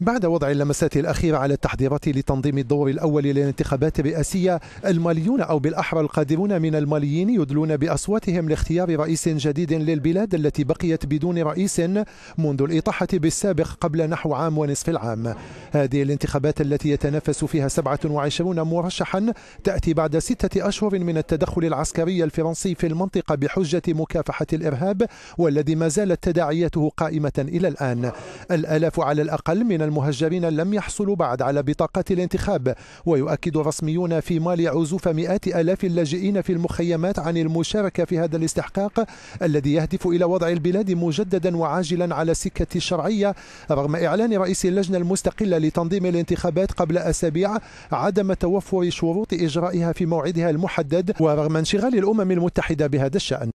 بعد وضع اللمسات الأخيرة على التحضيرات لتنظيم الدور الأول للانتخابات الرئاسية الماليون أو بالأحرى القادرون من الماليين يدلون بأصواتهم لاختيار رئيس جديد للبلاد التي بقيت بدون رئيس منذ الإطاحة بالسابق قبل نحو عام ونصف العام هذه الانتخابات التي يتنافس فيها 27 مرشحا تأتي بعد ستة أشهر من التدخل العسكري الفرنسي في المنطقة بحجة مكافحة الإرهاب والذي ما زالت تداعياته قائمة إلى الآن الآلاف على الأقل من المهجرين لم يحصلوا بعد على بطاقات الانتخاب ويؤكد رسميون في مالي عزوف مئات ألاف اللاجئين في المخيمات عن المشاركة في هذا الاستحقاق الذي يهدف إلى وضع البلاد مجددا وعاجلا على سكة الشرعية رغم إعلان رئيس اللجنة المستقلة لتنظيم الانتخابات قبل أسابيع عدم توفر شروط إجرائها في موعدها المحدد ورغم انشغال الأمم المتحدة بهذا الشأن